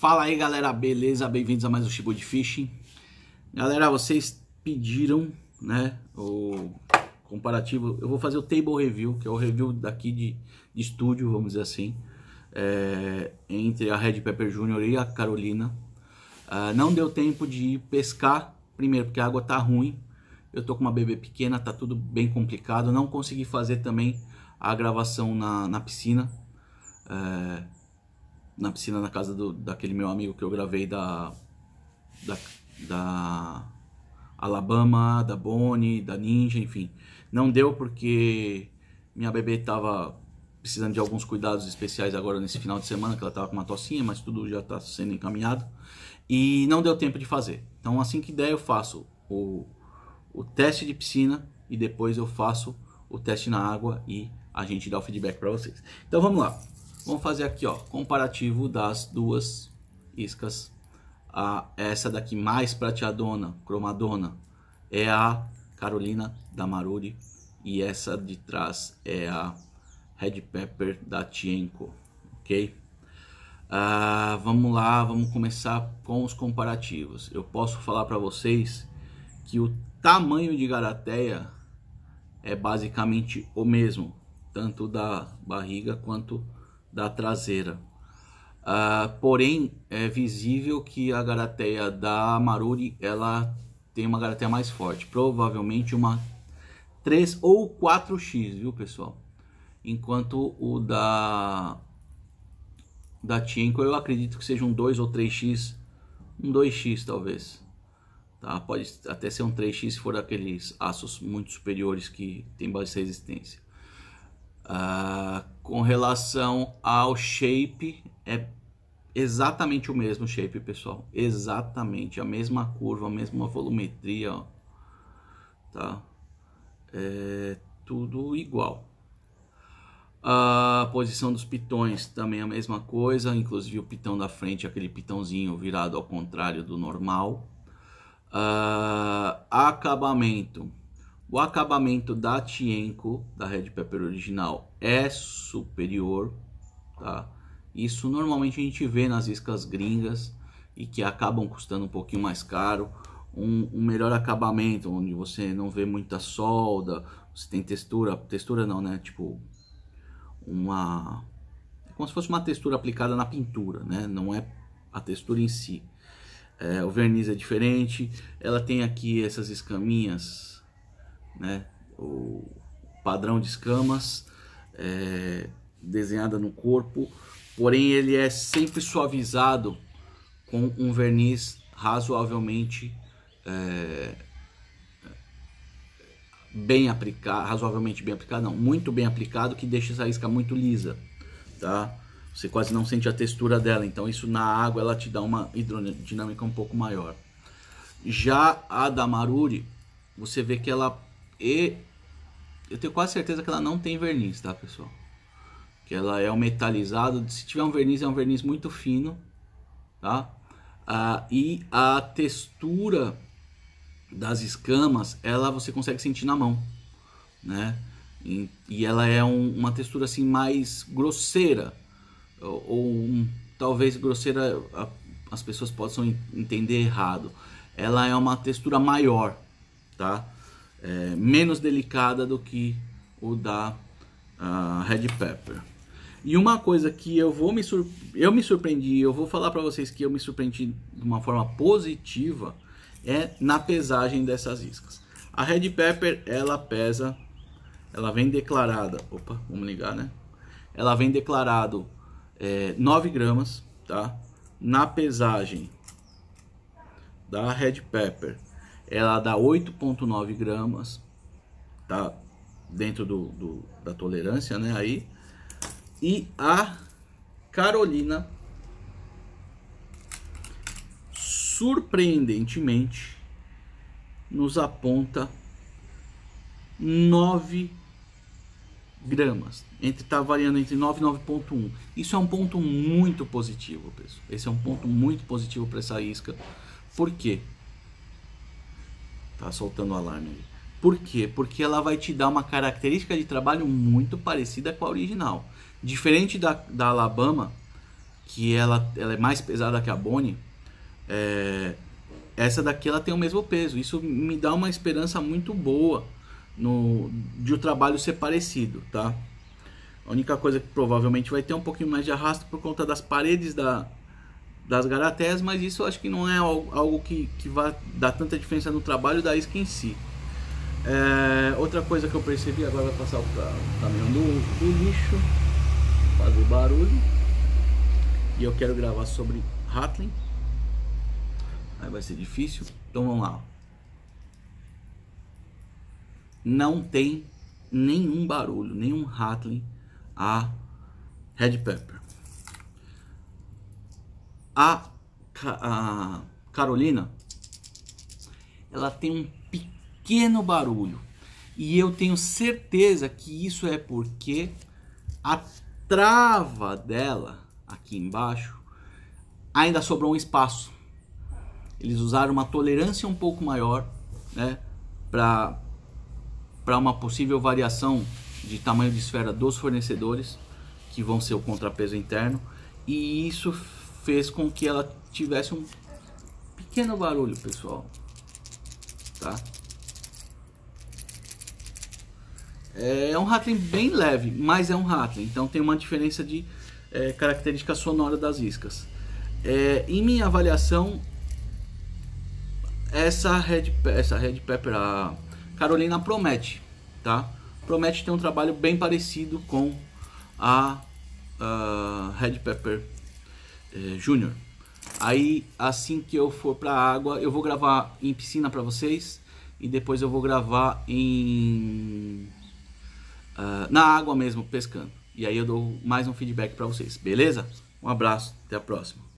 Fala aí galera, beleza? Bem-vindos a mais um Chibo de Fishing. Galera, vocês pediram, né, o comparativo. Eu vou fazer o table review, que é o review daqui de, de estúdio, vamos dizer assim, é, entre a Red Pepper Jr. e a Carolina. Ah, não deu tempo de ir pescar, primeiro porque a água tá ruim. Eu tô com uma bebê pequena, tá tudo bem complicado. Não consegui fazer também a gravação na, na piscina. É, na piscina na casa do, daquele meu amigo que eu gravei da, da, da Alabama, da Bonnie, da Ninja, enfim. Não deu porque minha bebê estava precisando de alguns cuidados especiais agora nesse final de semana, que ela estava com uma tocinha, mas tudo já está sendo encaminhado. E não deu tempo de fazer. Então, assim que der, eu faço o, o teste de piscina e depois eu faço o teste na água e a gente dá o feedback para vocês. Então, vamos lá. Vamos fazer aqui, ó, comparativo das duas iscas. A, essa daqui mais prateadona, cromadona, é a Carolina da Maruri e essa de trás é a Red Pepper da Tienko, ok? Uh, vamos lá, vamos começar com os comparativos. Eu posso falar para vocês que o tamanho de garateia é basicamente o mesmo, tanto da barriga quanto da traseira. Uh, porém, é visível que a garateia da Maruri ela tem uma garateia mais forte, provavelmente uma 3 ou 4x, viu pessoal? Enquanto o da da Tinko eu acredito que seja um 2 ou 3x, um 2x talvez. Tá? Pode até ser um 3x se for aqueles aços muito superiores que tem bastante resistência. Uh, com relação ao shape, é exatamente o mesmo shape, pessoal. Exatamente a mesma curva, a mesma volumetria, ó. tá? É tudo igual. A posição dos pitões também a mesma coisa, inclusive o pitão da frente, aquele pitãozinho virado ao contrário do normal. Uh, acabamento o acabamento da Tienco, da Red Pepper original, é superior, tá? Isso normalmente a gente vê nas iscas gringas e que acabam custando um pouquinho mais caro. Um, um, melhor acabamento, onde você não vê muita solda, você tem textura, textura não, né? Tipo, uma. É como se fosse uma textura aplicada na pintura, né? Não é a textura em si. É, o verniz é diferente, ela tem aqui essas escaminhas né? O padrão de escamas é, desenhada no corpo, porém ele é sempre suavizado com um verniz razoavelmente é, bem aplicado, razoavelmente bem aplicado, não, muito bem aplicado, que deixa essa isca muito lisa, tá? Você quase não sente a textura dela, então isso na água ela te dá uma hidrodinâmica um pouco maior. Já a da Maruri, você vê que ela e eu tenho quase certeza que ela não tem verniz, tá, pessoal? Que ela é um metalizado. Se tiver um verniz, é um verniz muito fino, tá? Ah, e a textura das escamas, ela você consegue sentir na mão, né? E, e ela é um, uma textura assim mais grosseira, ou, ou um, talvez grosseira a, as pessoas possam entender errado. Ela é uma textura maior, tá? é, menos delicada do que o da uh, Red Pepper. E uma coisa que eu vou me eu me surpreendi, eu vou falar para vocês que eu me surpreendi de uma forma positiva é na pesagem dessas iscas. A Red Pepper, ela pesa, ela vem declarada, opa, vamos ligar, né? Ela vem declarado é, 9 gramas, tá? Na pesagem da Red Pepper, ela dá 8,9 gramas, tá dentro do, do, da tolerância, né? Aí e a Carolina surpreendentemente nos aponta 9 gramas. Entre tá variando entre 9 e 9.1. Isso é um ponto muito positivo, pessoal. Esse é um ponto muito positivo para essa isca. Por quê? Tá soltando o alarme Por quê? Porque ela vai te dar uma característica de trabalho muito parecida com a original. Diferente da, da Alabama, que ela, ela é mais pesada que a Bonnie, é, essa daqui ela tem o mesmo peso. Isso me dá uma esperança muito boa no, de o trabalho ser parecido, tá? A única coisa que provavelmente vai ter um pouquinho mais de arrasto por conta das paredes da, das garatés, mas isso acho que não é algo, que, que vá dar tanta diferença no trabalho da isca em si. É, outra coisa que eu percebi, agora vai passar o caminhão do, do lixo, fazer barulho. E eu quero gravar sobre Rattling. Aí vai ser difícil. Então vamos lá. Não tem nenhum barulho, nenhum Rattling a Red Pepper a, a Carolina, ela tem um pequeno barulho. E eu tenho certeza que isso é porque a trava dela aqui embaixo ainda sobrou um espaço. Eles usaram uma tolerância um pouco maior, né, para para uma possível variação de tamanho de esfera dos fornecedores, que vão ser o contrapeso interno, e isso fez com que ela tivesse um pequeno barulho, pessoal. Tá? É um Rattling bem leve, mas é um Rattling, então tem uma diferença de é, característica sonora das iscas. É, em minha avaliação, essa Red, essa Red Pepper, a Carolina promete, tá? Promete ter um trabalho bem parecido com a, a Red Pepper é, Júnior. Aí, assim que eu for pra água, eu vou gravar em piscina pra vocês. E depois eu vou gravar em. Uh, na água mesmo, pescando. E aí eu dou mais um feedback pra vocês, beleza? Um abraço, até a próxima.